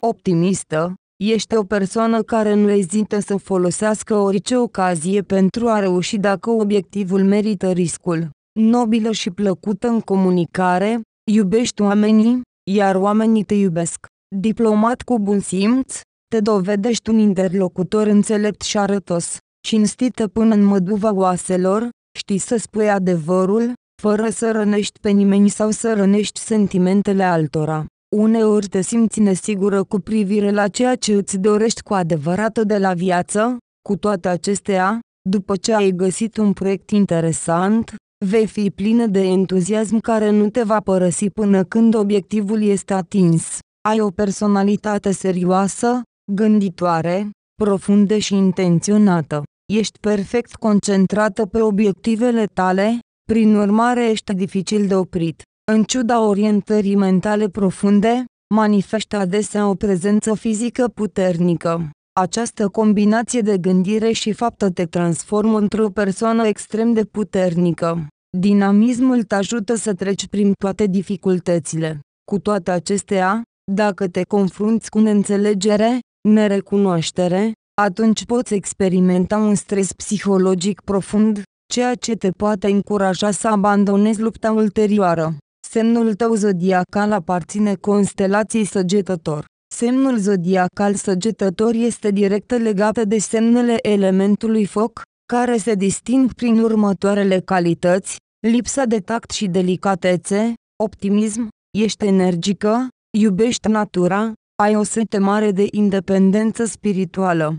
Optimistă, ești o persoană care nu ezită să folosească orice ocazie pentru a reuși dacă obiectivul merită riscul. Nobilă și plăcută în comunicare, iubești oamenii, iar oamenii te iubesc. Diplomat cu bun simț, te dovedești un interlocutor înțelept și arătos, cinstită până în măduva oaselor, știi să spui adevărul, fără să rănești pe nimeni sau să rănești sentimentele altora. Uneori te simți nesigură cu privire la ceea ce îți dorești cu adevărat de la viață, cu toate acestea, după ce ai găsit un proiect interesant, vei fi plină de entuziasm care nu te va părăsi până când obiectivul este atins. Ai o personalitate serioasă, gânditoare, profundă și intenționată. Ești perfect concentrată pe obiectivele tale, prin urmare ești dificil de oprit. În ciuda orientării mentale profunde, manifestă adesea o prezență fizică puternică. Această combinație de gândire și faptă te transformă într-o persoană extrem de puternică. Dinamismul te ajută să treci prin toate dificultățile. Cu toate acestea, dacă te confrunți cu neînțelegere, nerecunoaștere, atunci poți experimenta un stres psihologic profund, ceea ce te poate încuraja să abandonezi lupta ulterioară. Semnul tău zodiacal aparține constelației săgetător. Semnul zodiacal săgetător este direct legat de semnele elementului foc, care se disting prin următoarele calități, lipsa de tact și delicatețe, optimism, ești energică, iubești natura, ai o sete mare de independență spirituală.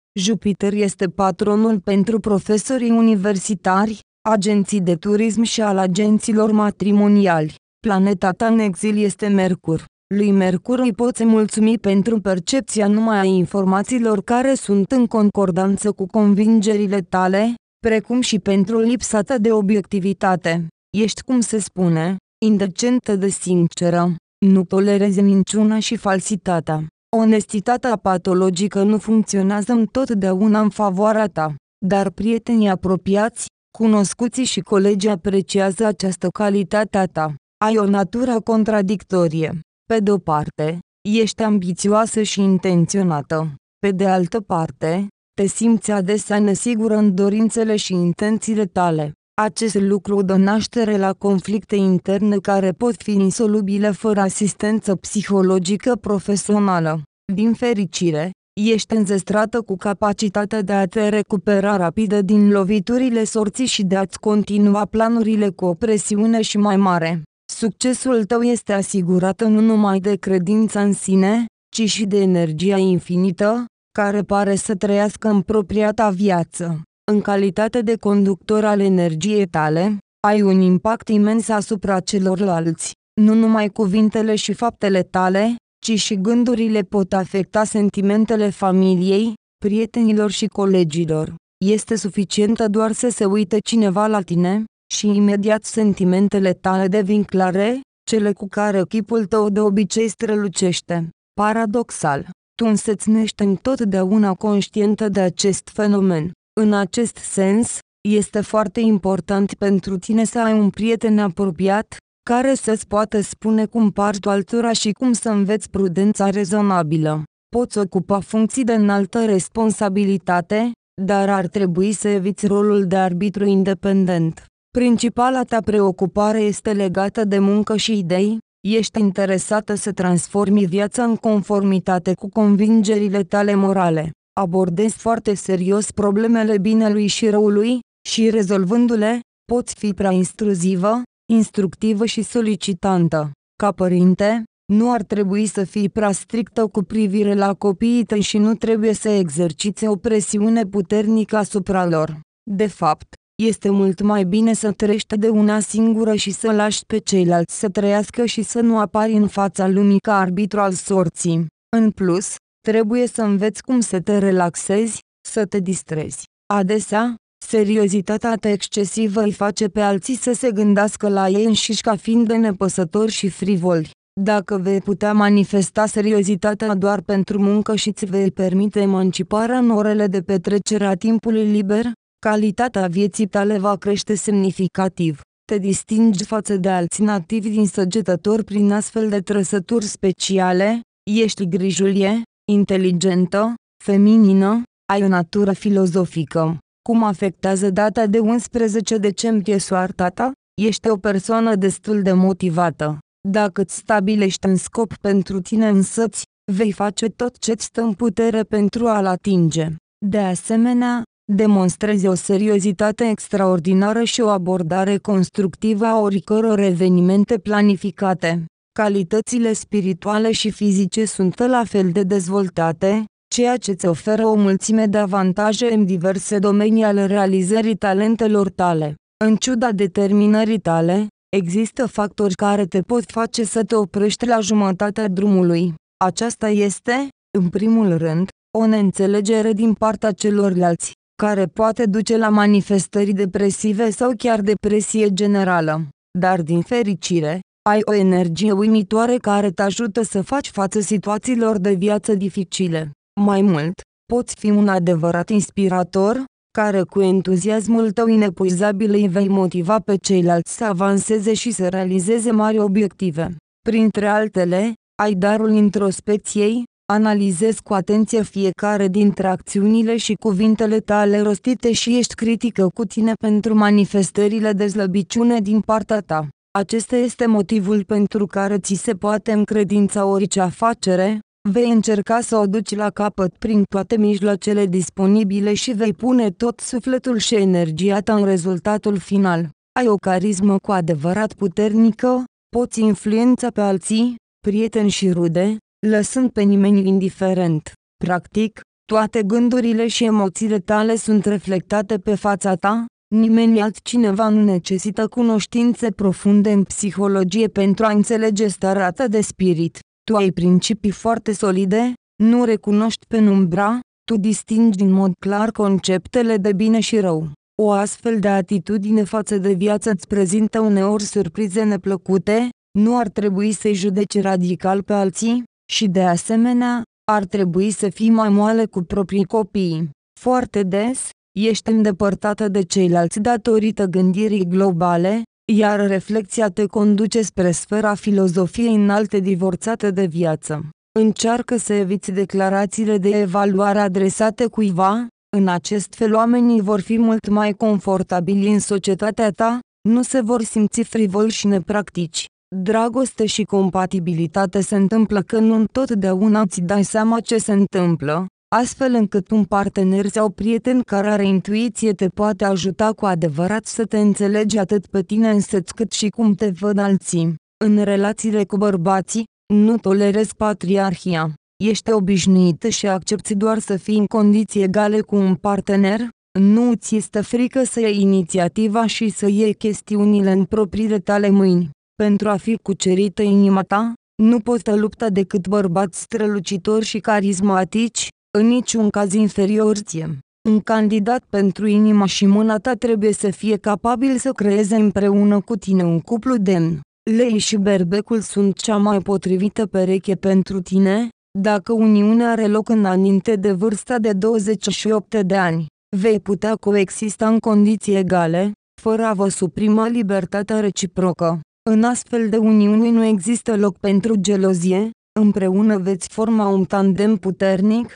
Jupiter este patronul pentru profesorii universitari, agenții de turism și al agenților matrimoniali. Planeta ta în exil este Mercur. Lui Mercur îi poți mulțumi pentru percepția numai a informațiilor care sunt în concordanță cu convingerile tale, precum și pentru lipsa ta de obiectivitate. Ești, cum se spune, indecentă de sinceră. Nu tolerezi minciuna și falsitatea. Onestitatea patologică nu funcționează întotdeauna în favoarea ta, dar prietenii apropiați, cunoscuții și colegii apreciază această calitate a ta. Ai o natură contradictorie. Pe de-o parte, ești ambițioasă și intenționată. Pe de altă parte, te simți adesea nesigură în dorințele și intențiile tale. Acest lucru dă naștere la conflicte interne care pot fi insolubile fără asistență psihologică profesională. Din fericire, ești înzestrată cu capacitatea de a te recupera rapidă din loviturile sorții și de a-ți continua planurile cu o presiune și mai mare. Succesul tău este asigurat nu numai de credința în sine, ci și de energia infinită, care pare să trăiască în propria ta viață în calitate de conductor al energiei tale, ai un impact imens asupra celorlalți. Nu numai cuvintele și faptele tale, ci și gândurile pot afecta sentimentele familiei, prietenilor și colegilor. Este suficientă doar să se uite cineva la tine, și imediat sentimentele tale devin clare, cele cu care chipul tău de obicei strălucește. Paradoxal, tu însăți nu întotdeauna conștientă de acest fenomen. În acest sens, este foarte important pentru tine să ai un prieten apropiat, care să-ți poată spune cum parți altora și cum să înveți prudența rezonabilă. Poți ocupa funcții de înaltă responsabilitate, dar ar trebui să eviți rolul de arbitru independent. Principala ta preocupare este legată de muncă și idei, ești interesată să transformi viața în conformitate cu convingerile tale morale abordezi foarte serios problemele binelui și răului, și rezolvându-le, poți fi prea instruzivă, instructivă și solicitantă. Ca părinte, nu ar trebui să fii prea strictă cu privire la copiii tăi și nu trebuie să exerciți o presiune puternică asupra lor. De fapt, este mult mai bine să trăiești de una singură și să lași pe ceilalți să trăiască și să nu apari în fața lumii ca arbitru al sorții. În plus, Trebuie să înveți cum să te relaxezi, să te distrezi. Adesea, seriozitatea ta excesivă îi face pe alții să se gândească la ei înșiși ca fiind de nepăsători și frivoli. Dacă vei putea manifesta seriozitatea doar pentru muncă și îți vei permite emanciparea în orele de petrecere a timpului liber, calitatea vieții tale va crește semnificativ. Te distingi față de alții nativi din săgetători prin astfel de trăsături speciale, ești grijulie, inteligentă, feminină, ai o natură filozofică. Cum afectează data de 11 decembrie soarta ta? Ești o persoană destul de motivată. Dacă îți stabilești un scop pentru tine însăți, vei face tot ce-ți stă în putere pentru a-l atinge. De asemenea, demonstrezi o seriozitate extraordinară și o abordare constructivă a oricăror evenimente planificate calitățile spirituale și fizice sunt la fel de dezvoltate, ceea ce îți oferă o mulțime de avantaje în diverse domenii ale realizării talentelor tale. În ciuda determinării tale, există factori care te pot face să te oprești la jumătatea drumului. Aceasta este, în primul rând, o neînțelegere din partea celorlalți, care poate duce la manifestări depresive sau chiar depresie generală. Dar din fericire, ai o energie uimitoare care te ajută să faci față situațiilor de viață dificile. Mai mult, poți fi un adevărat inspirator, care cu entuziasmul tău inepuizabil îi vei motiva pe ceilalți să avanseze și să realizeze mari obiective. Printre altele, ai darul introspecției, analizezi cu atenție fiecare dintre acțiunile și cuvintele tale rostite și ești critică cu tine pentru manifestările de slăbiciune din partea ta. Acesta este motivul pentru care ți se poate încredința orice afacere, vei încerca să o duci la capăt prin toate mijloacele disponibile și vei pune tot sufletul și energia ta în rezultatul final. Ai o carismă cu adevărat puternică, poți influența pe alții, prieteni și rude, lăsând pe nimeni indiferent. Practic, toate gândurile și emoțiile tale sunt reflectate pe fața ta, Nimeni altcineva nu necesită cunoștințe profunde în psihologie pentru a înțelege starea ta de spirit. Tu ai principii foarte solide, nu recunoști penumbra, tu distingi în mod clar conceptele de bine și rău. O astfel de atitudine față de viață îți prezintă uneori surprize neplăcute, nu ar trebui să-i judeci radical pe alții, și de asemenea, ar trebui să fii mai moale cu proprii copii. Foarte des, Ești îndepărtată de ceilalți datorită gândirii globale, iar reflexia te conduce spre sfera filozofiei înalte divorțate de viață. Încearcă să eviți declarațiile de evaluare adresate cuiva, în acest fel oamenii vor fi mult mai confortabili în societatea ta, nu se vor simți frivol și nepractici. Dragoste și compatibilitate se întâmplă că nu întotdeauna ți dai seama ce se întâmplă, astfel încât un partener sau prieten care are intuiție te poate ajuta cu adevărat să te înțelegi atât pe tine însăți cât și cum te văd alții. În relațiile cu bărbații, nu tolerezi patriarhia. Ești obișnuită și accepti doar să fii în condiții egale cu un partener? Nu ți este frică să iei inițiativa și să iei chestiunile în propriile tale mâini. Pentru a fi cucerită inima ta, nu poți să lupta decât bărbați strălucitori și carismatici, în niciun caz inferior ție. Un candidat pentru inima și mâna ta trebuie să fie capabil să creeze împreună cu tine un cuplu demn. Lei și berbecul sunt cea mai potrivită pereche pentru tine, dacă uniunea are loc înainte de vârsta de 28 de ani. Vei putea coexista în condiții egale, fără a vă suprima libertatea reciprocă. În astfel de uniuni nu există loc pentru gelozie, împreună veți forma un tandem puternic,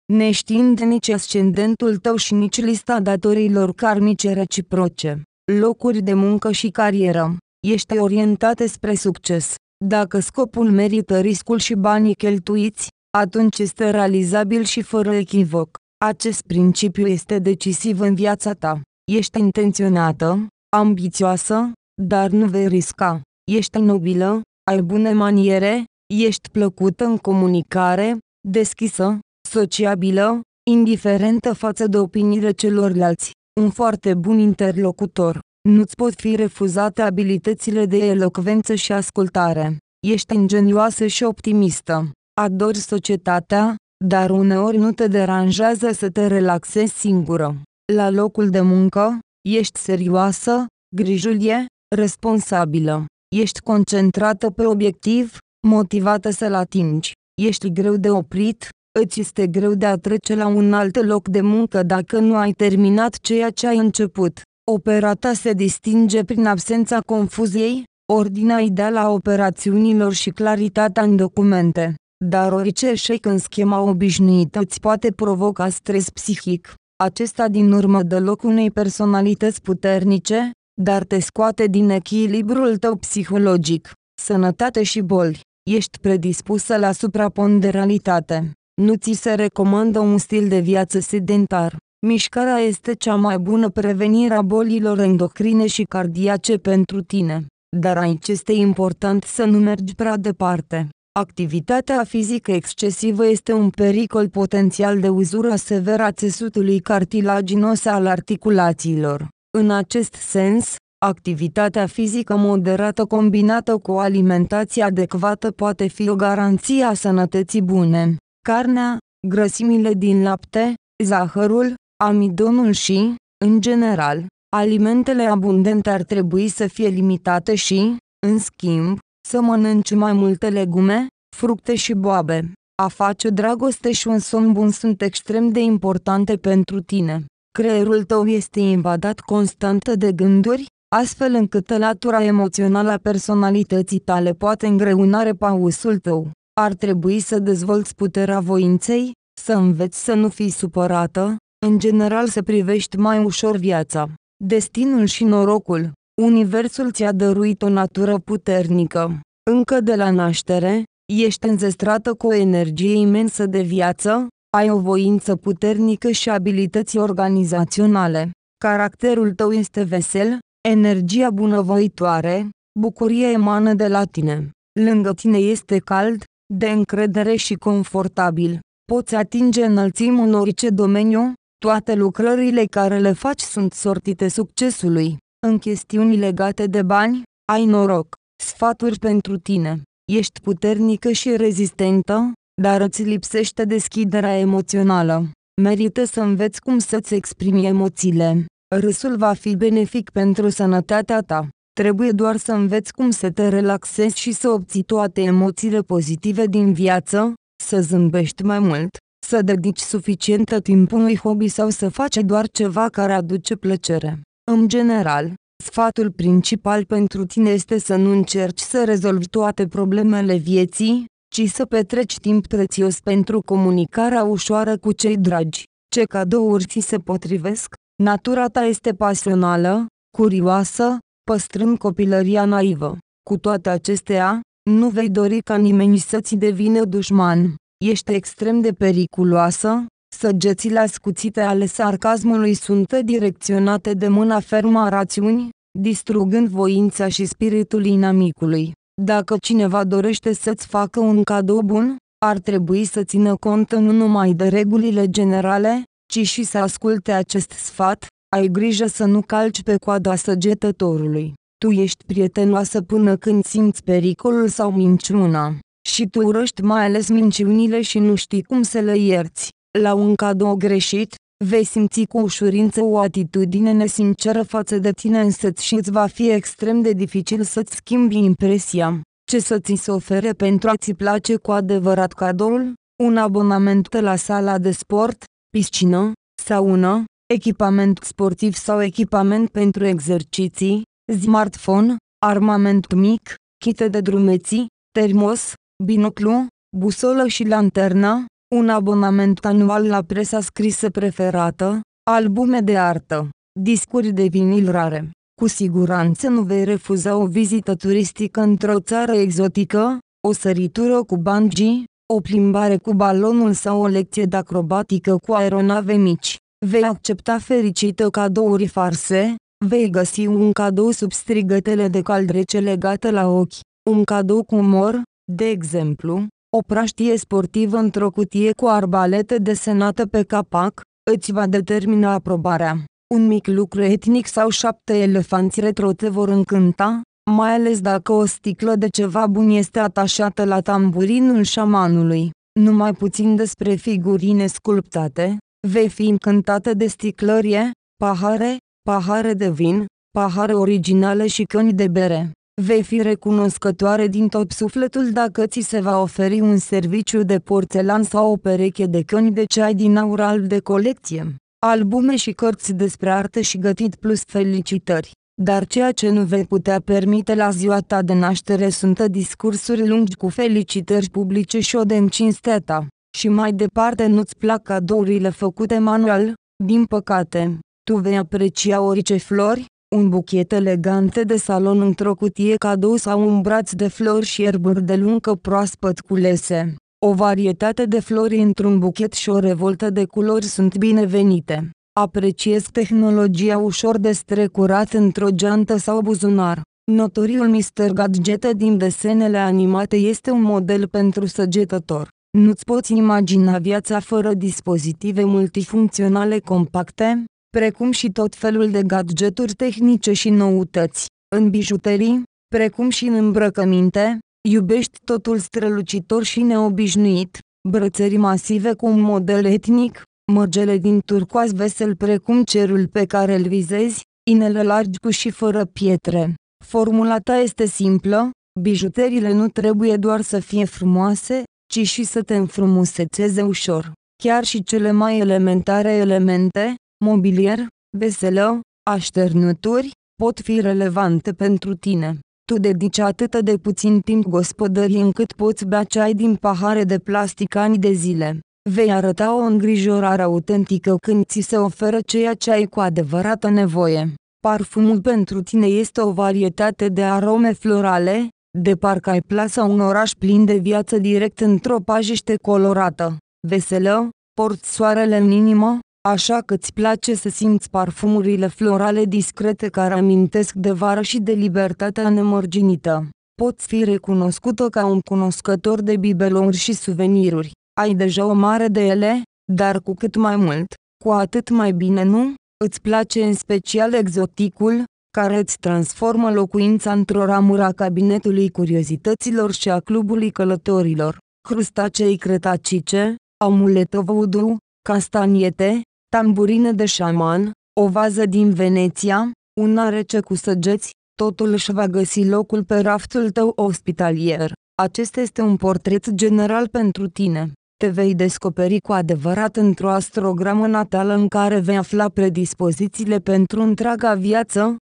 neștiind nici ascendentul tău și nici lista datorilor karmice reciproce, locuri de muncă și carieră, ești orientate spre succes. Dacă scopul merită riscul și banii cheltuiți, atunci este realizabil și fără echivoc. Acest principiu este decisiv în viața ta. Ești intenționată, ambițioasă, dar nu vei risca. Ești nobilă, ai bune maniere, ești plăcută în comunicare, deschisă, sociabilă, indiferentă față de opiniile celorlalți, un foarte bun interlocutor. Nu-ți pot fi refuzate abilitățile de elocvență și ascultare. Ești ingenioasă și optimistă. Adori societatea, dar uneori nu te deranjează să te relaxezi singură. La locul de muncă, ești serioasă, grijulie, responsabilă. Ești concentrată pe obiectiv, motivată să-l atingi. Ești greu de oprit, Îți este greu de a trece la un alt loc de muncă dacă nu ai terminat ceea ce ai început. Opera ta se distinge prin absența confuziei, ordinea ideală a operațiunilor și claritatea în documente. Dar orice eșec în schema obișnuită îți poate provoca stres psihic. Acesta din urmă dă loc unei personalități puternice, dar te scoate din echilibrul tău psihologic. Sănătate și boli. Ești predispusă la supraponderalitate. Nu ți se recomandă un stil de viață sedentar. Mișcarea este cea mai bună prevenire a bolilor endocrine și cardiace pentru tine, dar aici este important să nu mergi prea departe. Activitatea fizică excesivă este un pericol potențial de uzură severă a țesutului cartilaginos al articulațiilor. În acest sens, activitatea fizică moderată combinată cu o alimentație adecvată poate fi o garanție a sănătății bune carnea, grăsimile din lapte, zahărul, amidonul și, în general, alimentele abundente ar trebui să fie limitate și, în schimb, să mănânci mai multe legume, fructe și boabe. A face dragoste și un somn bun sunt extrem de importante pentru tine. Creierul tău este invadat constant de gânduri, astfel încât latura emoțională a personalității tale poate îngreuna repausul tău. Ar trebui să dezvolți puterea voinței, să înveți să nu fii supărată, în general să privești mai ușor viața. Destinul și norocul. Universul ți-a dăruit o natură puternică. Încă de la naștere, ești înzestrată cu o energie imensă de viață, ai o voință puternică și abilități organizaționale. Caracterul tău este vesel, energia bunăvoitoare, bucuria emană de la tine. Lângă tine este cald, de încredere și confortabil. Poți atinge înălțim în orice domeniu, toate lucrările care le faci sunt sortite succesului. În chestiuni legate de bani, ai noroc. Sfaturi pentru tine. Ești puternică și rezistentă, dar îți lipsește deschiderea emoțională. Merită să înveți cum să-ți exprimi emoțiile. Râsul va fi benefic pentru sănătatea ta. Trebuie doar să înveți cum să te relaxezi și să obții toate emoțiile pozitive din viață, să zâmbești mai mult, să dedici suficientă timp unui hobby sau să faci doar ceva care aduce plăcere. În general, sfatul principal pentru tine este să nu încerci să rezolvi toate problemele vieții, ci să petreci timp prețios pentru comunicarea ușoară cu cei dragi. Ce cadouri ți se potrivesc? Natura ta este pasională, curioasă, păstrăm copilăria naivă. Cu toate acestea, nu vei dori ca nimeni să-ți devină dușman. Ești extrem de periculoasă, săgețile ascuțite ale sarcasmului sunt direcționate de mâna fermă a rațiunii, distrugând voința și spiritul inamicului. Dacă cineva dorește să-ți facă un cadou bun, ar trebui să țină cont nu numai de regulile generale, ci și să asculte acest sfat, ai grijă să nu calci pe coada săgetătorului. Tu ești prietenoasă până când simți pericolul sau minciuna. Și tu urăști mai ales minciunile și nu știi cum să le ierți. La un cadou greșit, vei simți cu ușurință o atitudine nesinceră față de tine însăți și îți va fi extrem de dificil să-ți schimbi impresia. Ce să ți se ofere pentru a-ți place cu adevărat cadoul? Un abonament la sala de sport, piscină, saună, echipament sportiv sau echipament pentru exerciții, smartphone, armament mic, chite de drumeții, termos, binoclu, busolă și lanterna, un abonament anual la presa scrisă preferată, albume de artă, discuri de vinil rare. Cu siguranță nu vei refuza o vizită turistică într-o țară exotică, o săritură cu bungee, o plimbare cu balonul sau o lecție de acrobatică cu aeronave mici. Vei accepta fericită cadouri farse, vei găsi un cadou sub strigătele de caldrece legate la ochi, un cadou cu umor, de exemplu, o praștie sportivă într-o cutie cu arbalete desenată pe capac, îți va determina aprobarea. Un mic lucru etnic sau șapte elefanți retro te vor încânta, mai ales dacă o sticlă de ceva bun este atașată la tamburinul șamanului. Numai puțin despre figurine sculptate, Vei fi încântată de sticlărie, pahare, pahare de vin, pahare originale și căni de bere. Vei fi recunoscătoare din tot sufletul dacă ți se va oferi un serviciu de porțelan sau o pereche de căni de ceai din aur alb de colecție. Albume și cărți despre artă și gătit plus felicitări. Dar ceea ce nu vei putea permite la ziua ta de naștere sunt discursuri lungi cu felicitări publice și o de încinstea ta și mai departe nu-ți plac cadourile făcute manual, din păcate, tu vei aprecia orice flori, un buchet elegant de salon într-o cutie cadou sau un braț de flori și erburi de luncă proaspăt culese. O varietate de flori într-un buchet și o revoltă de culori sunt binevenite. Apreciez tehnologia ușor de strecurat într-o geantă sau buzunar. Notoriul Mr. Gadget din desenele animate este un model pentru săgetător. Nu-ți poți imagina viața fără dispozitive multifuncționale compacte, precum și tot felul de gadgeturi tehnice și noutăți, în bijuterii, precum și în îmbrăcăminte, iubești totul strălucitor și neobișnuit, brățări masive cu un model etnic, mărgele din turcoaz vesel precum cerul pe care îl vizezi, inele largi cu și fără pietre. Formula ta este simplă, bijuteriile nu trebuie doar să fie frumoase, ci și să te înfrumusețeze ușor. Chiar și cele mai elementare elemente, mobilier, veselă, așternuturi, pot fi relevante pentru tine. Tu dedici atât de puțin timp gospodării încât poți bea ceai din pahare de plastic ani de zile. Vei arăta o îngrijorare autentică când ți se oferă ceea ce ai cu adevărată nevoie. Parfumul pentru tine este o varietate de arome florale, de parcă ai plasa un oraș plin de viață direct într-o pajiște colorată, veselă, porți soarele în inimă, așa că îți place să simți parfumurile florale discrete care amintesc de vară și de libertatea nemărginită. Poți fi recunoscută ca un cunoscător de bibelouri și suveniruri. Ai deja o mare de ele, dar cu cât mai mult, cu atât mai bine nu? Îți place în special exoticul, care îți transformă locuința într-o ramură a cabinetului curiozităților și a clubului călătorilor. Crustacei cretacice, amuletă voodoo, castaniete, tamburine de șaman, o vază din Veneția, un arece cu săgeți, totul își va găsi locul pe raftul tău ospitalier. Acesta este un portret general pentru tine. Te vei descoperi cu adevărat într-o astrogramă natală în care vei afla predispozițiile pentru întreaga viață,